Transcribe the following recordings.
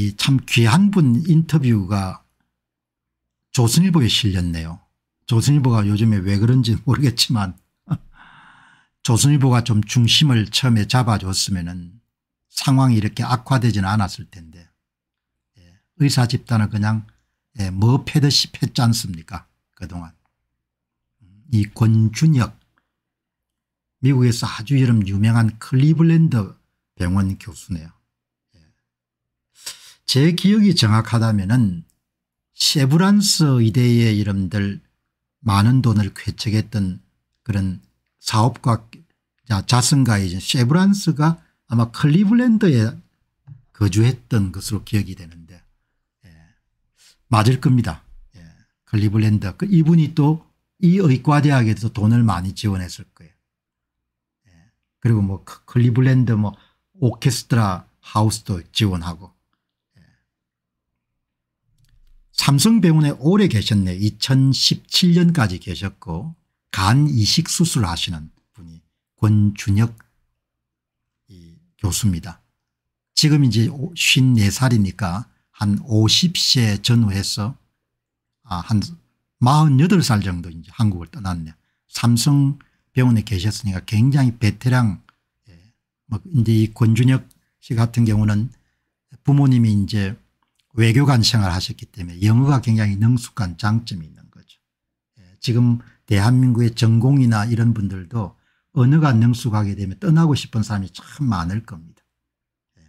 이 참 귀한 분 인터뷰가 조선일보에 실렸네요. 조선일보가 요즘에 왜 그런지 모르겠지만 조선일보가 좀 중심을 처음에 잡아줬으면 상황이 이렇게 악화되지는 않았을 텐데 예, 의사 집단은 그냥 예, 뭐 패듯이 팼지 않습니까 그동안. 음, 이 권준혁 미국에서 아주 여름 유명한 클리블랜드 병원 교수네요. 제 기억이 정확하다면 세브란스 이대의 이름들 많은 돈을 쾌척했던 그런 사업가 자승가이죠. 세브란스가 아마 클리블랜드에 거주했던 것으로 기억이 되는데 예. 맞을 겁니다. 예. 클리블랜드 그 이분이 또 이의과대학에서 돈을 많이 지원했을 거예요. 예. 그리고 뭐 클리블랜드 뭐 오케스트라 하우스도 지원하고 삼성병원에 오래 계셨네 2017년까지 계셨고 간 이식 수술하시는 분이 권준혁 교수입니다. 지금 이제 54살이니까 한 50세 전후해서 아, 한 48살 정도 이제 한국을 떠났네. 삼성병원에 계셨으니까 굉장히 베테랑 예. 뭐 이제 이 권준혁 씨 같은 경우는 부모님이 이제 외교관 생활을 하셨기 때문에 영어가 굉장히 능숙한 장점이 있는 거죠. 예, 지금 대한민국의 전공이나 이런 분들도 언어가 능숙하게 되면 떠나고 싶은 사람이 참 많을 겁니다. 예,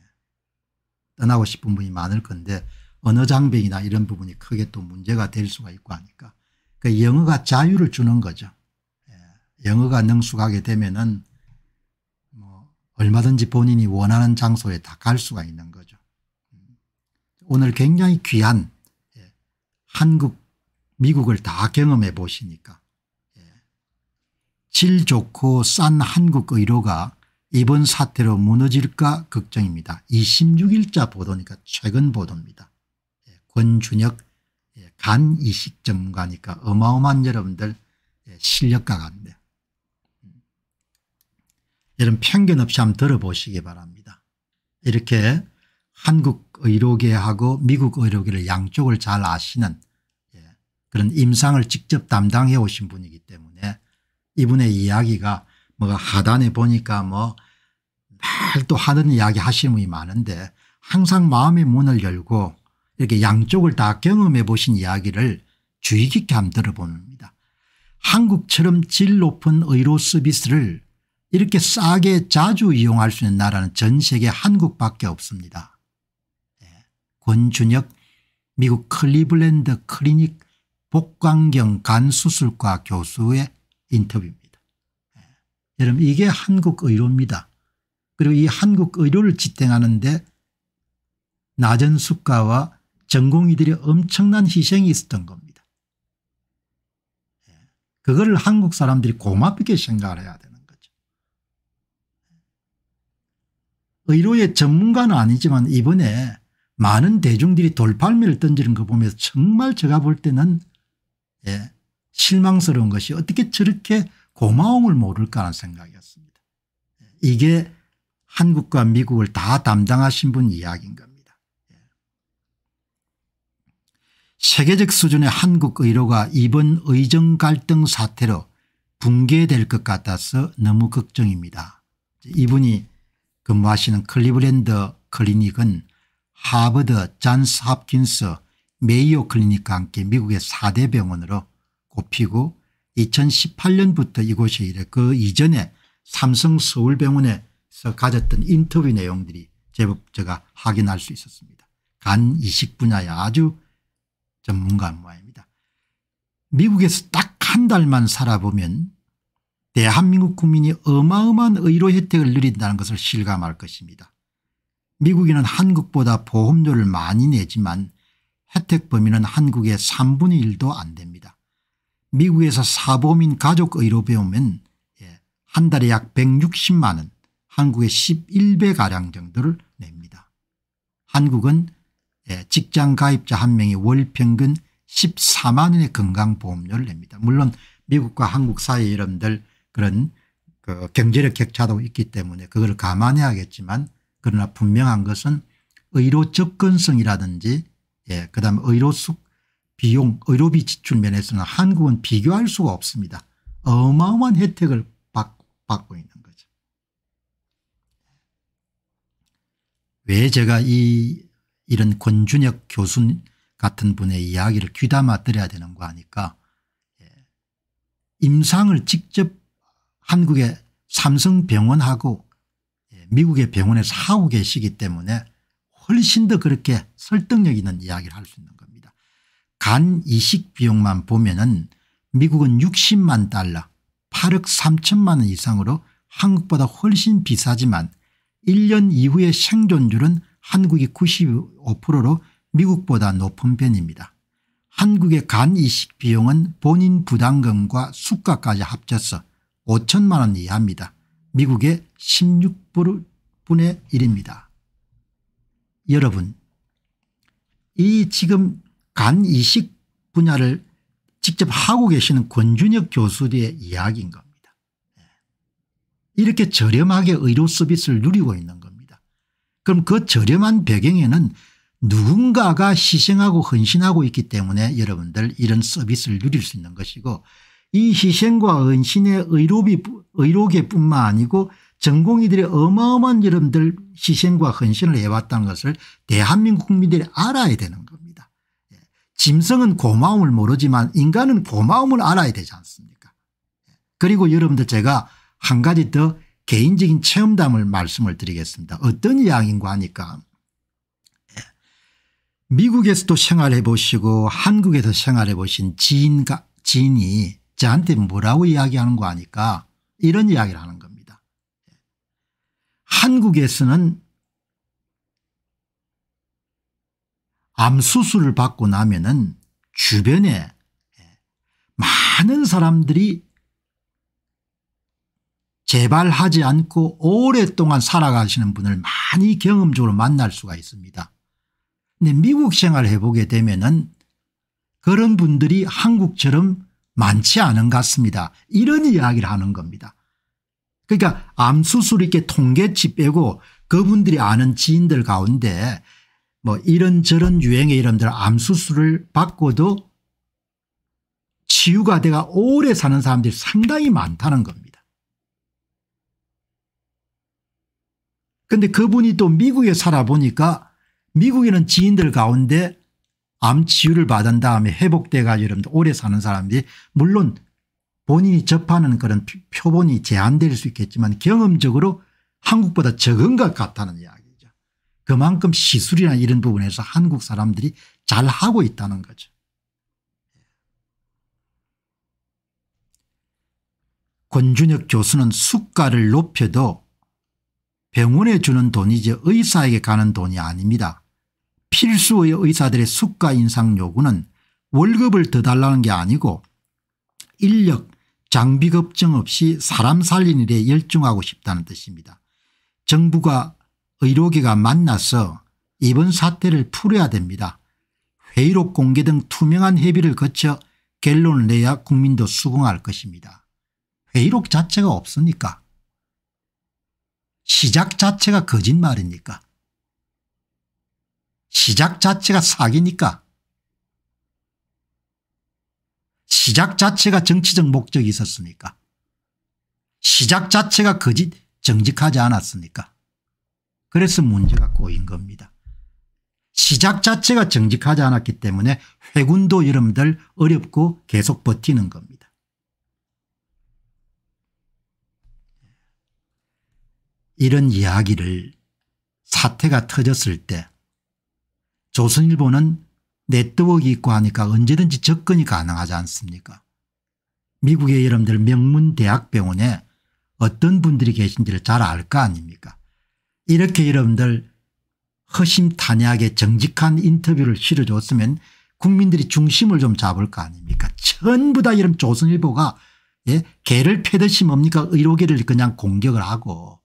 떠나고 싶은 분이 많을 건데 언어 장벽이나 이런 부분이 크게 또 문제가 될 수가 있고 하니까 그 영어가 자유를 주는 거죠. 예, 영어가 능숙하게 되면은 뭐 얼마든지 본인이 원하는 장소에 다 갈 수가 있는 거죠. 오늘 굉장히 귀한 예, 한국 미국을 다 경험해 보시니까 예, 질 좋고 싼 한국 의료가 이번 사태로 무너질까 걱정입니다. 26일자 보도니까 최근 보도입니다. 예, 권준혁 간 이식 전문가니까 어마어마한 여러분들 실력가 같네요. 여러분 편견 없이 한번 들어보시기 바랍니다. 이렇게 한국 의료계하고 미국 의료계를 양쪽을 잘 아시는 예, 그런 임상을 직접 담당해 오신 분이기 때문에 이분의 이야기가 뭐 하단에 보니까 뭐 말도 하는 이야기 하시는 분이 많은데 항상 마음의 문을 열고 이렇게 양쪽을 다 경험해 보신 이야기를 주의 깊게 함 들어봅니다. 한국처럼 질 높은 의료 서비스를 이렇게 싸게 자주 이용할 수 있는 나라는 전 세계 한국밖에 없습니다. 권준혁 미국 클리블랜드 클리닉 복광경 간수술과 교수의 인터뷰입니다. 예. 여러분 이게 한국 의료입니다. 그리고 이 한국 의료를 지탱하는데 낮은 수가와 전공의들이 엄청난 희생이 있었던 겁니다. 예. 그거를 한국 사람들이 고맙게 생각을 해야 되는 거죠. 예. 의료의 전문가는 아니지만 이번에 많은 대중들이 돌팔매를 던지는 거 보면서 정말 제가 볼 때는 예, 실망스러운 것이 어떻게 저렇게 고마움을 모를까 하는 생각이었습니다. 예, 이게 한국과 미국을 다 담당하신 분 이야기인 겁니다. 예. 세계적 수준의 한국 의료가 이번 의정 갈등 사태로 붕괴될 것 같아서 너무 걱정입니다. 이분이 근무하시는 클리브랜드 클리닉은 하버드, 잔스 합킨스, 메이오 클리닉과 함께 미국의 4대 병원으로 꼽히고 2018년부터 이곳에 이래 그 이전에 삼성 서울병원에서 가졌던 인터뷰 내용들이 제법 제가 확인할 수 있었습니다. 간 이식 분야의 아주 전문가 모양입니다. 미국에서 딱 한 달만 살아보면 대한민국 국민이 어마어마한 의료 혜택을 누린다는 것을 실감할 것입니다. 미국인은 한국보다 보험료를 많이 내지만 혜택 범위는 한국의 3분의 1도 안 됩니다. 미국에서 사범인 가족 의로 배우면 예, 한 달에 약 160만 원 한국의 11배가량 정도를 냅니다. 한국은 예, 직장 가입자 한 명이 월 평균 14만 원의 건강보험료를 냅니다. 물론 미국과 한국 사이 여러분들 그런 그 경제력 격차도 있기 때문에 그걸 감안해야겠지만 그러나 분명한 것은 의료 접근성이라든지 예, 그다음 의료 숙 비용 의료비 지출 면에서는 한국은 비교할 수가 없습니다. 어마어마한 혜택을 받, 받고 있는 거죠. 왜 제가 이 이런 권준혁 교수 같은 분의 이야기를 귀담아 들어야 되는 거 아니까 예. 임상을 직접 한국의 삼성병원하고 미국의 병원에 4, 고계시기 때문에 훨씬 더 그렇게 설득력 있는 이야기를 할 수 있는 겁니다. 간 이식 비용만 보면 은 미국은 60만 달러 8억 3천만 원 이상으로 한국보다 훨씬 비싸지만 1년 이후의 생존율은 한국이 95%로 미국보다 높은 편입니다. 한국의 간 이식 비용은 본인 부담금과 수가까지 합쳐서 5천만 원 이하입니다. 미국의 16분의 1입니다. 여러분 이 지금 간 이식 분야를 직접 하고 계시는 권준혁 교수의 이야기인 겁니다. 예. 이렇게 저렴하게 의료 서비스를 누리고 있는 겁니다. 그럼 그 저렴한 배경에는 누군가가 희생하고 헌신하고 있기 때문에 여러분들 이런 서비스를 누릴 수 있는 것이고 이 희생과 헌신의 의료비, 의료계뿐만 아니고 전공의들의 어마어마한 여러분들 희생과 헌신을 해왔다는 것을 대한민국 국민들이 알아야 되는 겁니다. 예. 짐승은 고마움을 모르지만 인간은 고마움을 알아야 되지 않습니까 예. 그리고 여러분들 제가 한 가지 더 개인적인 체험담을 말씀을 드리겠습니다. 어떤 이야기인고 하니까 예. 미국에서도 생활해 보시고 한국에서 생활해 보신 지인가, 지인이 저한테 뭐라고 이야기하는 거 아니까 이런 이야기를 하는 겁니다. 한국에서는 암수술을 받고 나면은 주변에 많은 사람들이 재발하지 않고 오랫동안 살아가시는 분을 많이 경험적으로 만날 수가 있습니다. 근데 미국 생활 을 해보게 되면은 그런 분들이 한국처럼 많지 않은 것 같습니다. 이런 이야기를 하는 겁니다. 그러니까 암수술 이렇게 통계치 빼고 그분들이 아는 지인들 가운데 뭐 이런저런 유행의 이름들 암수술을 받고도 치유가 돼가 오래 사는 사람들이 상당히 많다는 겁니다. 그런데 그분이 또 미국에 살아보니까 미국에는 지인들 가운데 암 치유를 받은 다음에 회복돼가지고 여러분들 오래 사는 사람들이 물론 본인이 접하는 그런 표본이 제한될 수 있겠지만 경험적으로 한국보다 적은 것 같다는 이야기죠. 그만큼 시술이나 이런 부분에서 한국 사람들이 잘하고 있다는 거죠. 권준혁 교수는 수가를 높여도 병원에 주는 돈이지 의사에게 가는 돈이 아닙니다. 필수의 의사들의 수가 인상 요구는 월급을 더 달라는 게 아니고 인력 장비 걱정 없이 사람 살린 일에 열중하고 싶다는 뜻입니다. 정부가 의료계가 만나서 이번 사태를 풀어야 됩니다. 회의록 공개 등 투명한 협의를 거쳐 결론을 내야 국민도 수긍할 것입니다. 회의록 자체가 없으니까 시작 자체가 거짓말이니까 시작 자체가 사기니까 시작 자체가 정치적 목적이 있었습니까 시작 자체가 거짓 정직하지 않았습니까 그래서 문제가 꼬인 겁니다. 시작 자체가 정직하지 않았기 때문에 회군도 여러분들 어렵고 계속 버티는 겁니다. 이런 이야기를 사태가 터졌을 때 조선일보는 네트워크 있고 하니까 언제든지 접근이 가능하지 않습니까 미국의 여러분들 명문대학병원에 어떤 분들이 계신지를 잘알거 아닙니까 이렇게 여러분들 허심탄회하게 정직한 인터뷰를 실어줬으면 국민들이 중심을 좀 잡을 거 아닙니까 전부 다 이런 조선일보가 예? 개를 패듯이 뭡니까 의료계를 그냥 공격을 하고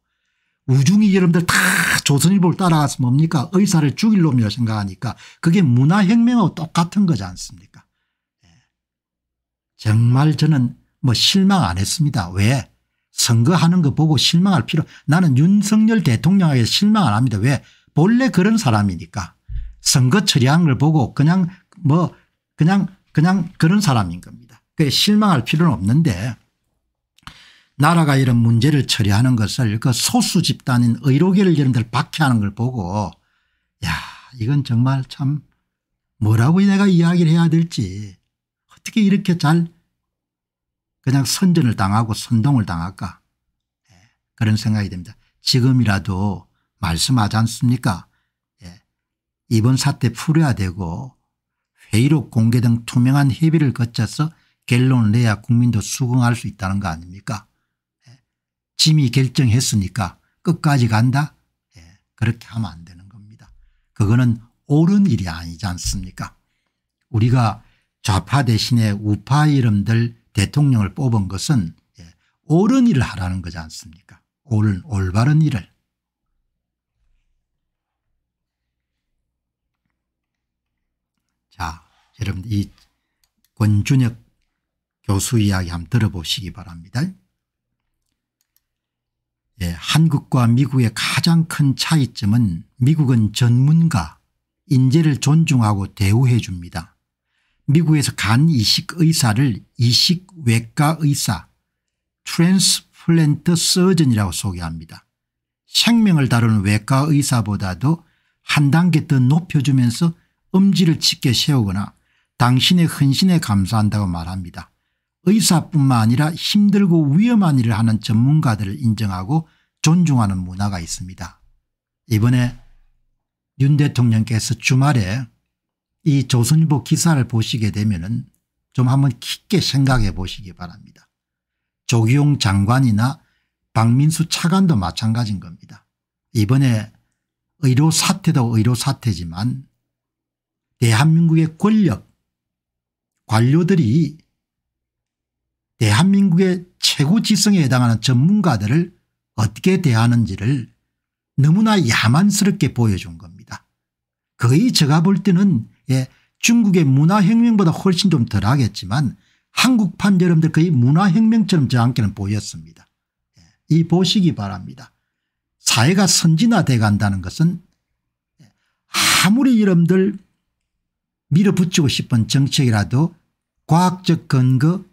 우중이 여러분들 다 조선일보를 따라가서 뭡니까 의사를 죽일 놈이라 생각하니까 그게 문화혁명하고 똑같은 거지 않습니까 예. 정말 저는 뭐 실망 안 했습니다. 왜 선거하는 거 보고 실망할 필요 나는 윤석열 대통령에게 실망 안 합니다. 왜 본래 그런 사람이니까 선거 처리한 걸 보고 그냥 뭐 그냥 그냥 그런 사람인 겁니다. 그 실망할 필요는 없는데 나라가 이런 문제를 처리하는 것을 그 소수 집단인 의료계를 여러분들 박해하는 걸 보고 야 이건 정말 참 뭐라고 내가 이야기를 해야 될지 어떻게 이렇게 잘 그냥 선전을 당하고 선동을 당할까 예, 그런 생각이 듭니다. 지금이라도 말씀하지 않습니까 예, 이번 사태 풀어야 되고 회의록 공개 등 투명한 협의를 거쳐서 결론을 내야 국민도 수긍할 수 있다는 거 아닙니까 짐이 결정했으니까 끝까지 간다. 예, 그렇게 하면 안 되는 겁니다. 그거는 옳은 일이 아니지 않습니까? 우리가 좌파 대신에 우파 이름들 대통령을 뽑은 것은 예, 옳은 일을 하라는 거지 않습니까? 옳은 올바른 일을. 자, 여러분 이 권준혁 교수 이야기 한번 들어보시기 바랍니다. 예, 한국과 미국의 가장 큰 차이점은 미국은 전문가 인재를 존중하고 대우해 줍니다. 미국에서 간 이식 의사를 이식 외과 의사 트랜스플랜트 서전이라고 소개합니다. 생명을 다루는 외과 의사보다도 한 단계 더 높여주면서 엄지를 짙게 세우거나 당신의 헌신에 감사한다고 말합니다. 의사뿐만 아니라 힘들고 위험한 일을 하는 전문가들을 인정하고 존중하는 문화가 있습니다. 이번에 윤 대통령께서 주말에 이 조선일보 기사를 보시게 되면 좀 한번 깊게 생각해 보시기 바랍니다. 조기용 장관이나 박민수 차관도 마찬가지인 겁니다. 이번에 의료 사태도 의료 사태지만 대한민국의 권력 관료들이 대한민국의 최고 지성에 해당하는 전문가들을 어떻게 대하는지를 너무나 야만스럽게 보여준 겁니다. 거의 제가 볼 때는 예, 중국의 문화혁명보다 훨씬 좀 덜하겠지만 한국판 여러분들 거의 문화혁명처럼 저한테는 보였습니다. 예, 이 보시기 바랍니다. 사회가 선진화돼 간다는 것은 예, 아무리 여러분들 밀어붙이고 싶은 정책이라도 과학적 근거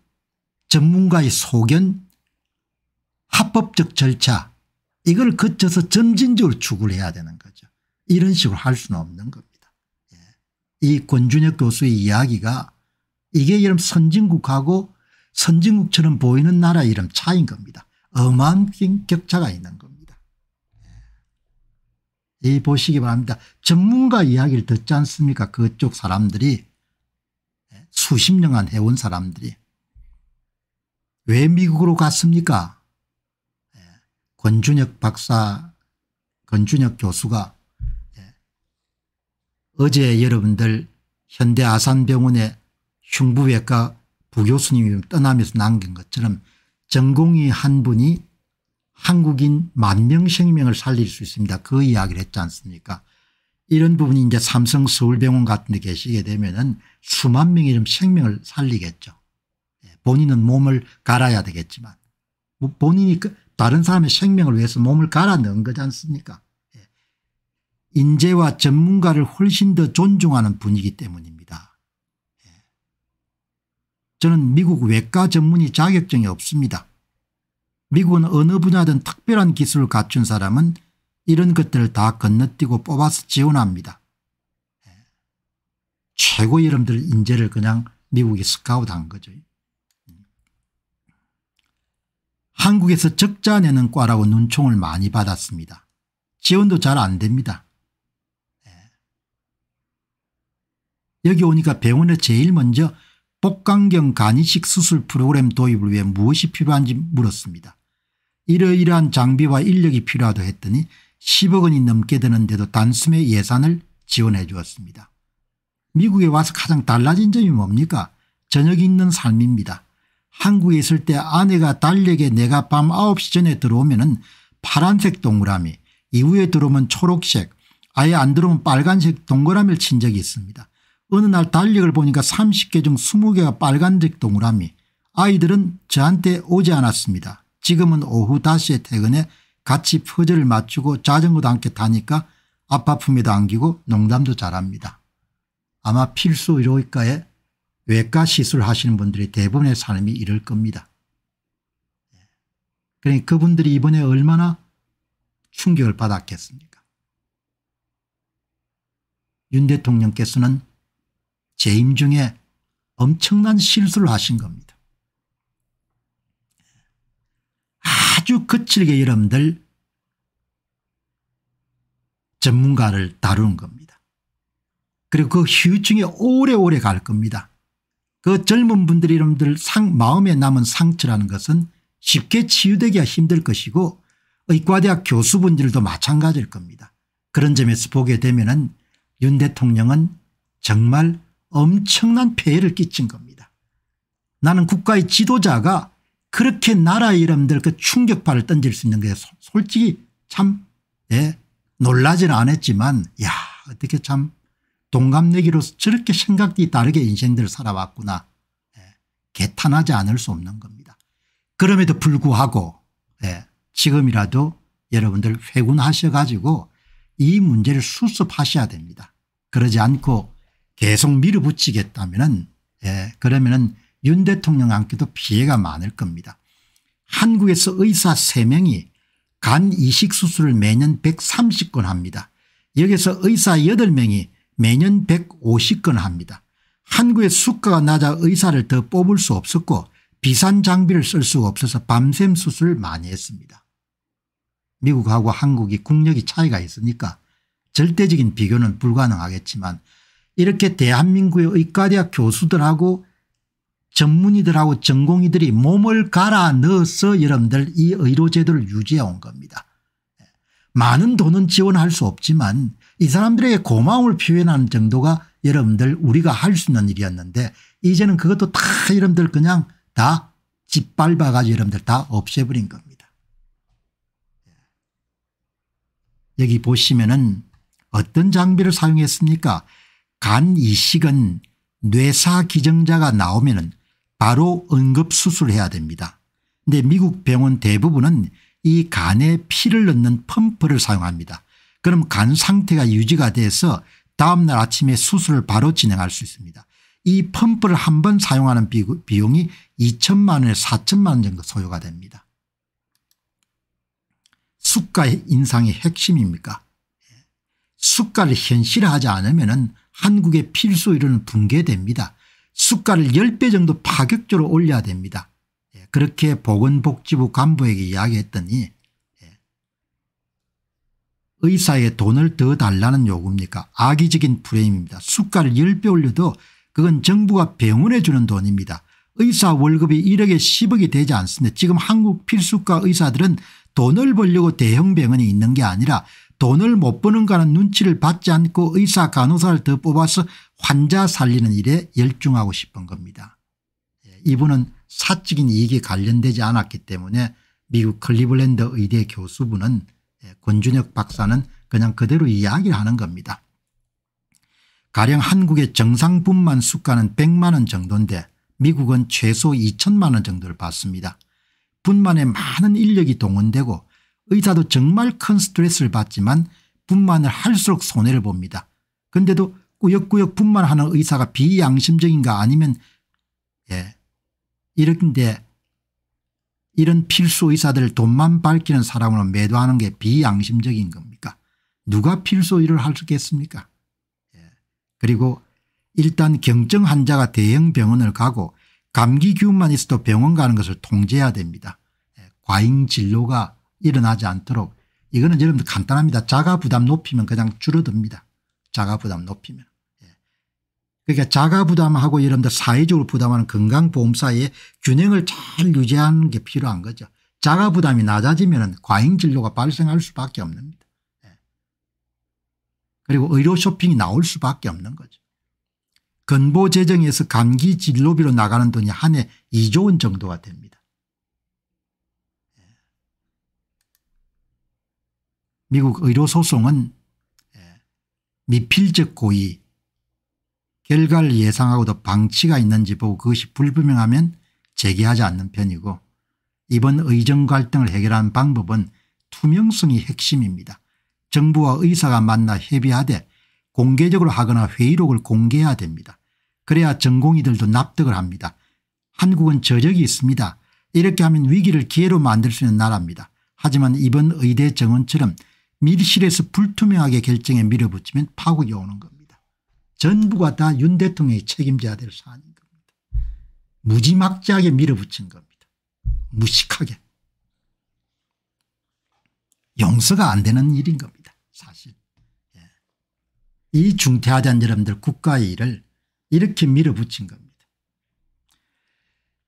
전문가의 소견 합법적 절차 이걸 거쳐서 점진적으로 추구를 해야 되는 거죠. 이런 식으로 할 수는 없는 겁니다. 예. 이 권준혁 교수의 이야기가 이게 이름 선진국하고 선진국처럼 보이는 나라 이름 차인 겁니다. 어마한 격차가 있는 겁니다. 예. 이 보시기 바랍니다. 전문가 이야기를 듣지 않습니까 그쪽 사람들이 예, 수십 년간 해온 사람들이 왜 미국으로 갔습니까? 예, 권준혁 박사, 권준혁 교수가 예, 어제 여러분들 현대아산병원의 흉부외과 부교수님이 떠나면서 남긴 것처럼 전공의 한 분이 한국인 만 명 생명을 살릴 수 있습니다. 그 이야기를 했지 않습니까? 이런 부분이 이제 삼성 서울병원 같은 데 계시게 되면은 수만 명의 생명을 살리겠죠. 본인은 몸을 갈아야 되겠지만 뭐 본인이 그 다른 사람의 생명을 위해서 몸을 갈아 넣은 거지 않습니까 예. 인재와 전문가를 훨씬 더 존중하는 분위기 때문입니다. 예. 저는 미국 외과 전문의 자격증이 없습니다. 미국은 어느 분야든 특별한 기술을 갖춘 사람은 이런 것들을 다 건너뛰고 뽑아서 지원합니다. 예. 최고 의여러분들 인재를 그냥 미국이 스카우트한 거죠. 한국에서 적자 내는 과라고 눈총을 많이 받았습니다. 지원도 잘 안 됩니다. 예. 여기 오니까 병원에 제일 먼저 복강경 간이식 수술 프로그램 도입을 위해 무엇이 필요한지 물었습니다. 이러이러한 장비와 인력이 필요하다 했더니 10억 원이 넘게 드는데도 단숨에 예산을 지원해 주었습니다. 미국에 와서 가장 달라진 점이 뭡니까? 저녁이 있는 삶입니다. 한국에 있을 때 아내가 달력에 내가 밤 9시 전에 들어오면 은 파란색 동그라미 이후에 들어오면 초록색 아예 안 들어오면 빨간색 동그라미를 친 적이 있습니다. 어느 날 달력을 보니까 30개 중 20개가 빨간색 동그라미 아이들은 저한테 오지 않았습니다. 지금은 오후 5시에 퇴근해 같이 퍼즐을 맞추고 자전거도 함께 타니까 아파 품에도 안기고 농담도 잘합니다. 아마 필수 의료의과에 외과 시술 하시는 분들이 대부분의 삶이 이럴 겁니다. 그러니 그분들이 이번에 얼마나 충격을 받았겠습니까 윤 대통령께서는 재임 중에 엄청난 실수를 하신 겁니다. 아주 거칠게 여러분들 전문가를 다루는 겁니다. 그리고 그 휴증이 오래오래 갈 겁니다. 그 젊은 분들 이름들 상 마음에 남은 상처라는 것은 쉽게 치유되기가 힘들 것이고 의과대학 교수분들도 마찬가지일 겁니다. 그런 점에서 보게 되면 은윤 대통령은 정말 엄청난 폐해를 끼친 겁니다. 나는 국가의 지도자가 그렇게 나라 이름들 그 충격파를 던질 수 있는 게 솔직히 참 예, 놀라지는 않았지만 야 어떻게 참 동갑내기로서 저렇게 생각이 다르게 인생들을 살아왔구나. 예. 개탄하지 않을 수 없는 겁니다. 그럼에도 불구하고 예. 지금이라도 여러분들 회군하셔 가지고 이 문제를 수습하셔야 됩니다. 그러지 않고 계속 밀어붙이겠다면 예, 그러면 은윤 대통령한테도 피해가 많을 겁니다. 한국에서 의사 3명이 간 이식 수술을 매년 130건 합니다. 여기서 의사 8명이 매년 150건 합니다. 한국의 수가가 낮아 의사를 더 뽑을 수 없었고 비싼 장비를 쓸 수가 없어서 밤샘 수술을 많이 했습니다. 미국하고 한국이 국력이 차이가 있으니까 절대적인 비교는 불가능하겠지만 이렇게 대한민국의 의과대학 교수들하고 전문의들하고 전공의들이 몸을 갈아 넣어서 여러분들 이 의료제도를 유지해 온 겁니다. 예. 많은 돈은 지원할 수 없지만 이 사람들의 고마움을 표현하는 정도가 여러분들 우리가 할 수 있는 일이었는데 이제는 그것도 다 여러분들 그냥 다 짓밟아 가지고 여러분들 다 없애버린 겁니다. 예. 여기 보시면은 어떤 장비를 사용했습니까 간 이식은 뇌사 기증자가 나오면은 바로 응급수술해야 을 됩니다. 근데 미국 병원 대부분은 이 간에 피를 넣는 펌프를 사용합니다. 그럼 간 상태가 유지가 돼서 다음날 아침에 수술을 바로 진행할 수 있습니다. 이 펌프를 한번 사용하는 비용이 2천만 원에 4천만 원 정도 소요가 됩니다. 수가 인상이 핵심입니까 수가를 현실화하지 않으면 한국의 필수 이론은 붕괴됩니다. 수가를 10배 정도 파격적으로 올려야 됩니다. 예, 그렇게 보건복지부 간부에게 이야기했더니 의사의 돈을 더 달라는 요구입니까 악의적인 프레임입니다. 숟가을 10배 올려도 그건 정부가 병원에 주는 돈입니다. 의사 월급이 1억에 10억이 되지 않습니다. 지금 한국 필수과 의사들은 돈을 벌려고 대형 병원이 있는 게 아니라 돈을 못 버는가는 눈치를 받지 않고 의사 간호사를 더 뽑아서 환자 살리는 일에 열중하고 싶은 겁니다. 예, 이분은 사적인 이익에 관련되지 않았기 때문에 미국 클리블랜드 의대 교수분은 권준혁 박사는 그냥 그대로 이야기를 하는 겁니다. 가령 한국의 정상분만 수가는 100만 원 정도인데 미국은 최소 2천만 원 정도를 받습니다. 분만에 많은 인력이 동원되고 의사도 정말 큰 스트레스를 받지만 분만을 할수록 손해를 봅니다. 근데도 꾸역꾸역 분만하는 의사가 비양심적인가 아니면 예이렇데 이런 필수 의사들 돈만 밝히는 사람으로 매도하는 게 비양심적인 겁니까 누가 필수 일을 할 수 있겠습니까 예. 그리고 일단 경증 환자가 대형 병원을 가고 감기 기운만 있어도 병원 가는 것을 통제해야 됩니다. 예. 과잉 진로가 일어나지 않도록 이거는 여러분들 간단합니다. 자가 부담 높이면 그냥 줄어듭니다. 자가 부담 높이면. 그러니까 자가 부담하고 여러분들 사회적으로 부담하는 건강보험 사이의 균형을 잘 유지하는 게 필요한 거죠. 자가 부담이 낮아지면 과잉 진료가 발생할 수밖에 없습니다. 예. 그리고 의료 쇼핑이 나올 수밖에 없는 거죠. 건보 재정에서 감기 진료비로 나가는 돈이 한 해 2조 원 정도가 됩니다. 예. 미국 의료소송은 예, 미필적 고의 결과를 예상하고도 방치가 있는지 보고 그것이 불분명하면 제기하지 않는 편이고 이번 의정 갈등을 해결하는 방법은 투명성이 핵심입니다. 정부와 의사가 만나 협의하되 공개적으로 하거나 회의록을 공개해야 됩니다. 그래야 전공의들도 납득을 합니다. 한국은 저력이 있습니다. 이렇게 하면 위기를 기회로 만들 수 있는 나라입니다. 하지만 이번 의대 정원처럼 밀실에서 불투명하게 결정에 밀어붙이면 파국이 오는 겁니다. 전부가 다 윤 대통령이 책임져야 될 사안인 겁니다. 무지막지하게 밀어붙인 겁니다. 무식하게. 용서가 안 되는 일인 겁니다. 사실. 예. 이 중퇴하자는 여러분들 국가의 일을 이렇게 밀어붙인 겁니다.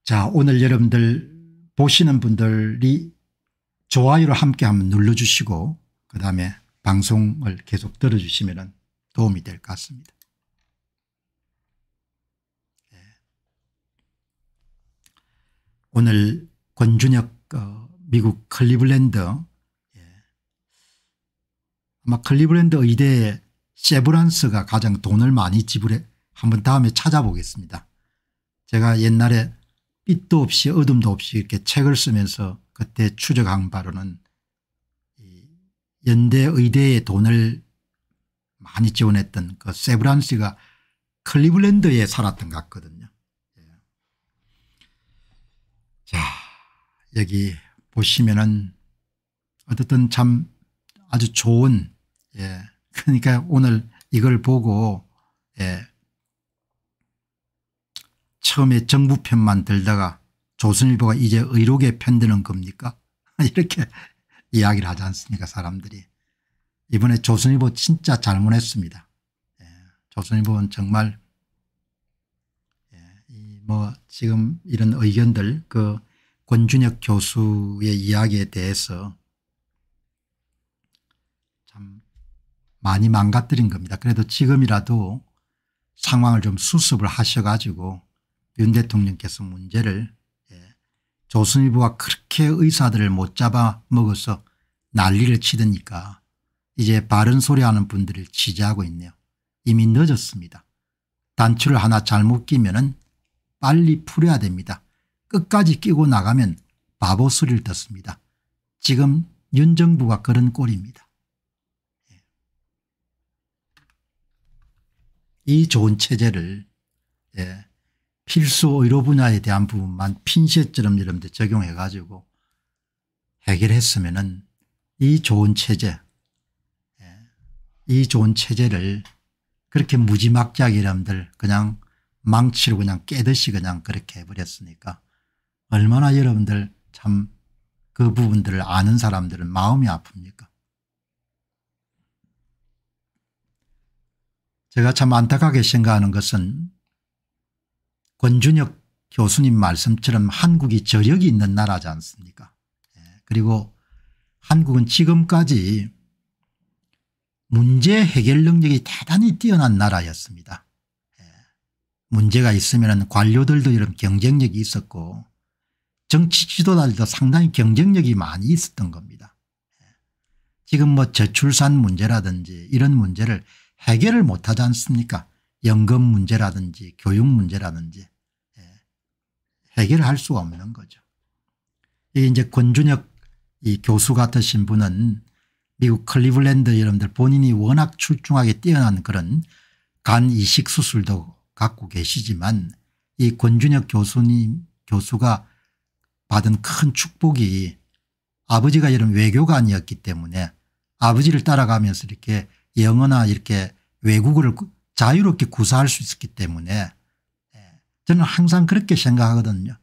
자 오늘 여러분들 보시는 분들이 좋아요를 함께 한번 눌러주시고 그다음에 방송을 계속 들어주시면 도움이 될 것 같습니다. 오늘 권준혁 어, 미국 클리블랜드 예. 아마 클리블랜드 의대에 세브란스가 가장 돈을 많이 지불해 한번 다음에 찾아보겠습니다. 제가 옛날에 빛도 없이 어둠도 없이 이렇게 책을 쓰면서 그때 추적한 바로는 연대 의대에 돈을 많이 지원했던 그 세브란스가 클리블랜드에 살았던 것 같거든요. 자, 여기 보시면은 어쨌든 참 아주 좋은 예. 그러니까 오늘 이걸 보고 예. 처음에 정부 편만 들다가 조선일보가 이제 의료계 편드는 겁니까 이렇게 이야기를 하지 않습니까 사람들이 이번에 조선일보 진짜 잘못했습니다. 예. 조선일보는 정말 뭐 지금 이런 의견들 그 권준혁 교수의 이야기에 대해서 참 많이 망가뜨린 겁니다. 그래도 지금이라도 상황을 좀 수습을 하셔가지고 윤 대통령께서 문제를 예. 조선일보가 그렇게 의사들을 못 잡아 먹어서 난리를 치더니까 이제 바른 소리하는 분들을 지지하고 있네요. 이미 늦었습니다. 단추를 하나 잘못 끼면 은 빨리 풀어야 됩니다. 끝까지 끼고 나가면 바보 소리를 듣습니다. 지금 윤 정부가 그런 꼴입니다. 예. 이 좋은 체제를 예, 필수 의료 분야에 대한 부분만 핀셋처럼 이런 데 적용해 가지고 해결했으면 은이 좋은 체제 예, 이 좋은 체제를 그렇게 무지막지하게 여러분들 그냥 망치로 그냥 깨듯이 그냥 그렇게 해버렸으니까 얼마나 여러분들 참 그 부분들을 아는 사람들은 마음이 아픕니까 제가 참 안타깝게 생각하는 것은 권준혁 교수님 말씀처럼 한국이 저력이 있는 나라지 않습니까 예, 그리고 한국은 지금까지 문제 해결 능력이 대단히 뛰어난 나라였습니다. 문제가 있으면 관료들도 이런 경쟁력이 있었고 정치 지도자들도 상당히 경쟁력이 많이 있었던 겁니다. 지금 뭐 저출산 문제라든지 이런 문제를 해결을 못하지 않습니까 연금 문제라든지 교육 문제라든지 예, 해결할 수가 없는 거죠. 이게 이제 권준혁 이 교수 같으신 분은 미국 클리블랜드 여러분들 본인이 워낙 출중하게 뛰어난 그런 간 이식 수술도 갖고 계시지만 이 권준혁 교수님 교수가 받은 큰 축복이 아버지가 이런 외교관이었기 때문에 아버지를 따라가면서 이렇게 영어나 이렇게 외국어를 자유롭게 구사할 수 있었기 때문에 예, 저는 항상 그렇게 생각하거든요.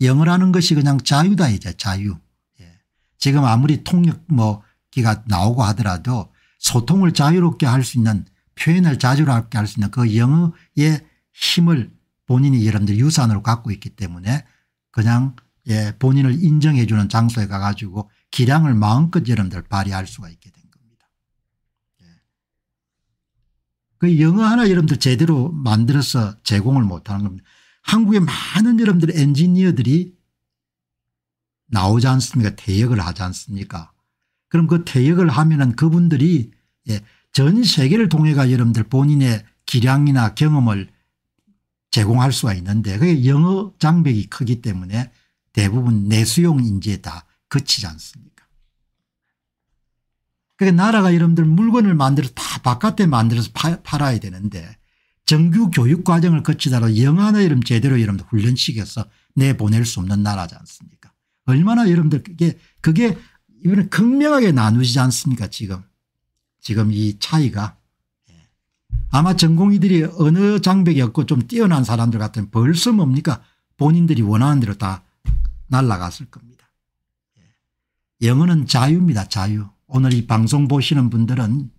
영어라는 것이 그냥 자유다 이제 자유. 예. 지금 아무리 통역 뭐 기가 나오고 하더라도 소통을 자유롭게 할 수 있는 표현을 자유롭게 할 수 있는 그 영어의 힘을 본인이 여러분들 유산으로 갖고 있기 때문에 그냥 예, 본인을 인정해 주는 장소에 가 가지고 기량을 마음껏 여러분들 발휘할 수가 있게 된 겁니다. 예. 그 영어 하나 여러분들 제대로 만들어서 제공을 못하는 겁니다. 한국의 많은 여러분들 엔지니어들이 나오지 않습니까 퇴역을 하지 않습니까 그럼 그 퇴역을 하면 은 그분들이 예, 전 세계를 통해가 여러분들 본인의 기량이나 경험을 제공할 수가 있는데 그게 영어 장벽이 크기 때문에 대부분 내수용 인재에 다 그치지 않습니까 그게 나라가 여러분들 물건을 만들어서 다 바깥에 만들어서 파, 팔아야 되는데 정규 교육 과정을 거치더라 영어나 이름 제대로 여러분들 훈련시켜서 내보낼 수 없는 나라지 않습니까 얼마나 여러분들 그게 그게 이번에 극명하게 나누지 않습니까 지금 지금 이 차이가 아마 전공의들이 어느 장벽이 없고 좀 뛰어난 사람들 같으면 벌써 뭡니까 본인들이 원하는 대로 다 날아갔을 겁니다. 예. 영어는 자유입니다. 자유. 오늘 이 방송 보시는 분들은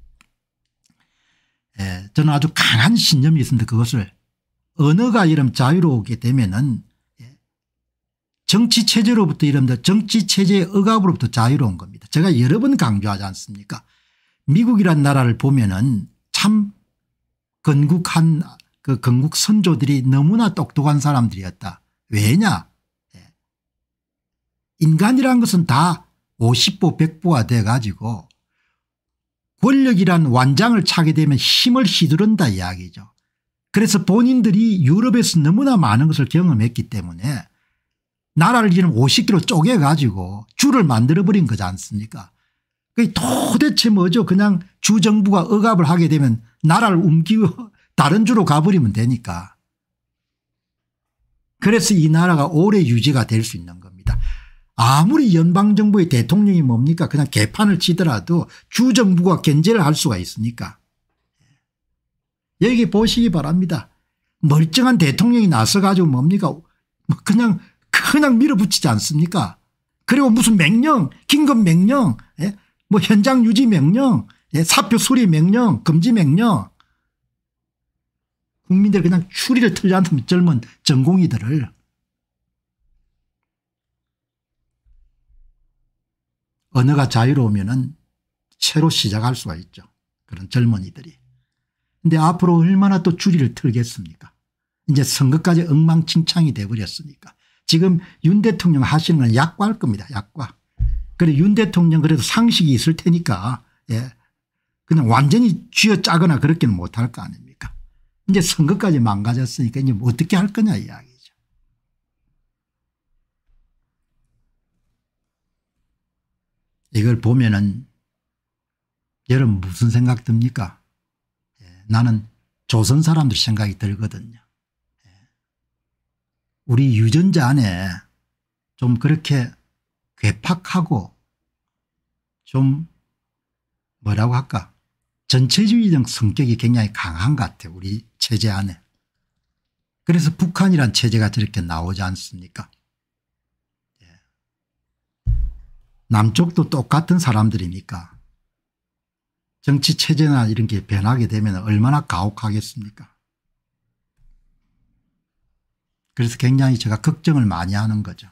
예, 저는 아주 강한 신념이 있습니다. 그것을 언어가 이름 자유로우게 되면은 예, 정치체제로부터 이런 정치체제의 억압으로부터 자유로운 겁니다. 제가 여러 번 강조하지 않습니까 미국이란 나라를 보면은 참 건국한 그 건국 선조들이 너무나 똑똑한 사람들이었다. 왜냐 예. 인간이란 것은 다 50보 100보가 돼 가지고 권력이란 완장을 차게 되면 힘을 휘두른다 이야기죠. 그래서 본인들이 유럽에서 너무나 많은 것을 경험했기 때문에 나라를 지금 50km 쪼개 가지고 줄을 만들어버린 거지 않습니까 그게 도대체 뭐죠 그냥 주정부가 억압을 하게 되면 나라를 옮기고 다른 주로 가버리면 되니까. 그래서 이 나라가 오래 유지가 될 수 있는 겁니다. 아무리 연방정부의 대통령이 뭡니까 그냥 개판을 치더라도 주정부가 견제를 할 수가 있으니까. 여기 보시기 바랍니다. 멀쩡한 대통령이 나서가지고 뭡니까 뭐 그냥 그냥 밀어붙이지 않습니까 그리고 무슨 맹령 긴급 맹령 예? 뭐 현장 유지 명령 예, 사표 수리 명령 금지 명령 국민들 그냥 추리를 틀지 않으면 젊은 전공이들을. 언어가 자유로우면 은 새로 시작할 수가 있죠. 그런 젊은이들이. 근데 앞으로 얼마나 또 줄이를 틀겠습니까 이제 선거까지 엉망진창이 돼버렸으니까 지금 윤 대통령 하시는 건 약과할 겁니다. 약과. 그래 윤 대통령 그래도 상식이 있을 테니까 예. 그냥 완전히 쥐어짜거나 그렇게는 못할 거 아닙니까 이제 선거까지 망가졌으니까 이제 뭐 어떻게 할 거냐 이야기죠. 이걸 보면은 여러분 무슨 생각 듭니까 예, 나는 조선 사람들 생각이 들거든요. 예. 우리 유전자 안에 좀 그렇게 괴팍하고 좀 뭐라고 할까 전체주의적 성격이 굉장히 강한 것 같아요. 우리 체제 안에. 그래서 북한이란 체제가 저렇게 나오지 않습니까 예. 남쪽도 똑같은 사람들이니까 정치 체제나 이런 게 변하게 되면 얼마나 가혹하겠습니까 그래서 굉장히 제가 걱정을 많이 하는 거죠.